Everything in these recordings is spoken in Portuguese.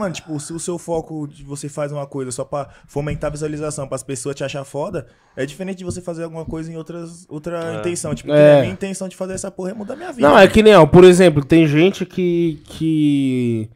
Mano, tipo, se o seu foco de você faz uma coisa só pra fomentar a visualização, as pessoas te achar foda, é diferente de você fazer alguma coisa em outras, outra é. intenção. Tipo, é. a minha intenção de fazer essa porra é mudar minha vida. Não, é que nem, ó, por exemplo, tem gente que, que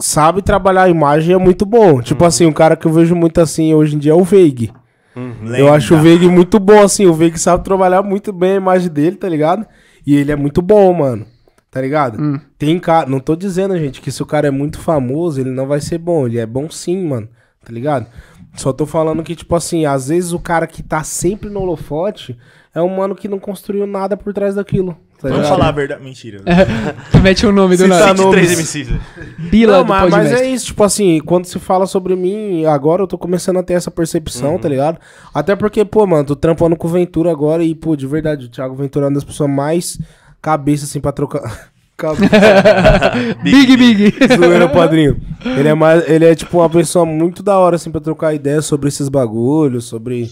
sabe trabalhar a imagem é muito bom. Tipo uhum. Tipo assim, um cara que eu vejo muito assim hoje em dia é o Veig. Uhum. Eu Lenda. acho o Veig muito bom, assim, o Veig sabe trabalhar muito bem a imagem dele, tá ligado? E ele é muito bom, mano. Tá ligado? Hum. Tem cara. Não tô dizendo, gente, que se o cara é muito famoso, ele não vai ser bom. Ele é bom sim, mano. Tá ligado? Só tô falando que, tipo assim, às vezes o cara que tá sempre no holofote é um mano que não construiu nada por trás daquilo. Tá Vamos falar a verdade. Mentira. É, mete o um nome do nada. Tá três MCs. Né? Pila não, mas, mas é isso, tipo assim, quando se fala sobre mim, agora eu tô começando a ter essa percepção, tá uhum. tá ligado? Até porque, pô, mano, tô trampando com o Ventura agora e, pô, de verdade, o Thiago Ventura é uma das pessoas mais cabeça assim pra trocar. big, big. Zoeira, padrinho. Ele é, mais, ele é tipo uma pessoa muito da hora, assim, pra trocar ideias sobre esses bagulhos, sobre.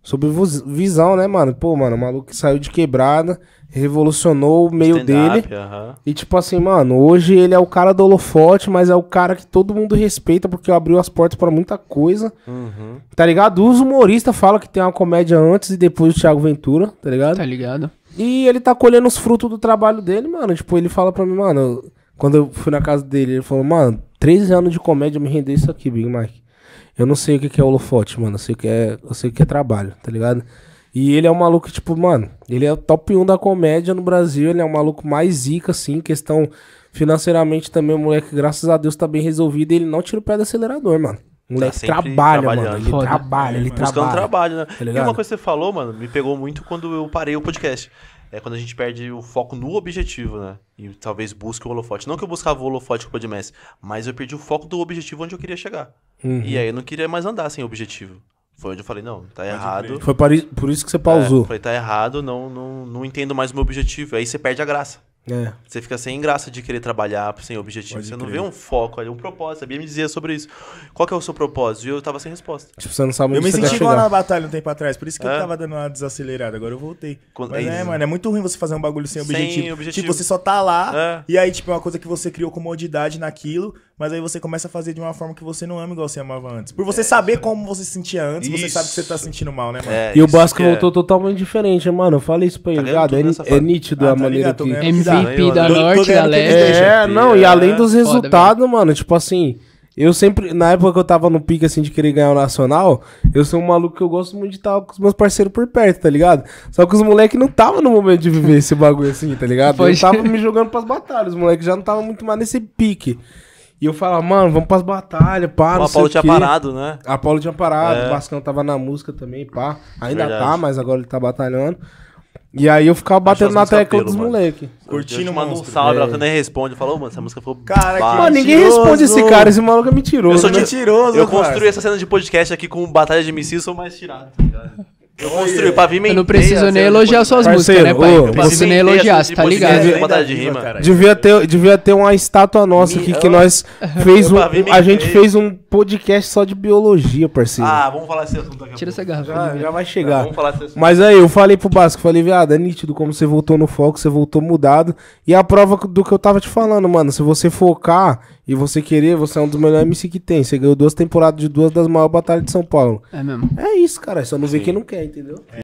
Sobre visão, né, mano? Pô, mano, o maluco que saiu de quebrada, revolucionou o meio dele. Uh -huh. E tipo assim, mano, hoje ele é o cara do holofote, mas é o cara que todo mundo respeita porque abriu as portas para muita coisa. Uhum. Tá ligado? Os humoristas falam que tem uma comédia antes e depois do Thiago Ventura, tá ligado? Tá ligado. E ele tá colhendo os frutos do trabalho dele, mano. Tipo, ele fala pra mim, mano, quando eu fui na casa dele, ele falou, mano, 13 anos de comédia me render isso aqui, Big Mike. Eu não sei o que, é holofote, mano. Eu sei, o que é, eu sei o que é trabalho, tá ligado? E ele é um maluco, tipo, mano, ele é o top 1 da comédia no Brasil, ele é um maluco mais zica, assim, questão financeiramente também, o moleque, graças a Deus, tá bem resolvido e ele não tira o pé do acelerador, mano. O moleque tá trabalha, mano. Ele Foda. trabalha, ele Buscando trabalha. trabalho, né? Tá e uma coisa que você falou, mano, me pegou muito quando eu parei o podcast. É quando a gente perde o foco no objetivo, né? E talvez busque o holofote. Não que eu buscava o holofote com o Podmess, mas eu perdi o foco do objetivo onde eu queria chegar. Uhum. E aí eu não queria mais andar sem objetivo. Foi onde eu falei, não, tá errado. Foi por isso que você é, pausou. É, falei, tá errado, não, não, não entendo mais o meu objetivo. Aí você perde a graça. É. Você fica sem graça de querer trabalhar, sem objetivo. Pode você crer. não vê um foco ali, um propósito. A Bia me dizia sobre isso. Qual que é o seu propósito? E eu tava sem resposta. Tipo, você não sabe onde Eu me senti igual na batalha um tempo atrás, por isso que é. eu tava dando uma desacelerada. Agora eu voltei. Quando... Mas é, é, mano, é muito ruim você fazer um bagulho sem, sem objetivo. Tipo, você só tá lá, é. e aí, tipo, é uma coisa que você criou comodidade naquilo, mas aí você começa a fazer de uma forma que você não ama igual você amava antes. Por você é. saber como você se sentia antes, isso. você sabe que você tá sentindo mal, né, mano? É, e o Basco voltou totalmente diferente, mano. Eu falei isso pra tá ele, ah, tá ligado? É, nítido a maneira que da Norte, da Leste. É, não, e é além dos resultados, mano, tipo assim, eu sempre, na época que eu tava no pique, assim, de querer ganhar o Nacional, eu sou um maluco que eu gosto muito de estar com os meus parceiros por perto, tá ligado? Só que os moleques não tava no momento de viver esse bagulho assim, tá ligado? Eu tava me jogando pras batalhas, os moleques já não tava muito mais nesse pique. E eu falava, mano, vamos pras batalhas, pá, não A Paulo tinha quê. parado, né? A Paulo tinha parado, é. o Bascão tava na música também, pá. Ainda Verdade. tá, mas agora ele tá batalhando. E aí eu ficava batendo na tecla dos moleques. Curtindo, manda um salve, ela nem responde. falou mano, essa música foi. Cara, é que Mano, ninguém responde esse cara, esse maluco é mentiroso. Eu sou né? mentiroso, Eu construí essa cena de podcast aqui com Batalha de MC, sou mais tirado, tá ligado? Eu construí pra vir Eu não preciso assim, nem elogiar suas músicas, né, pai? Não preciso nem elogiar, você tá ligado? de rima. Devia ter, devia ter uma estátua nossa aqui que nós fez um. A gente fez um podcast só de biologia, parceiro. Ah, vamos falar esse assunto Tira essa garrafa. Já, já vai chegar. vamos falar esse assunto. Mas aí, eu falei pro Basco, falei, viado, é nítido como você voltou no foco, você voltou mudado. E a prova do que eu tava te falando, mano, se você focar e você querer, você é um dos melhores MC que tem. Você ganhou duas temporadas de duas das maiores batalhas de São Paulo. É mesmo. É isso, cara. É Só não ver quem não quer, entendeu? É.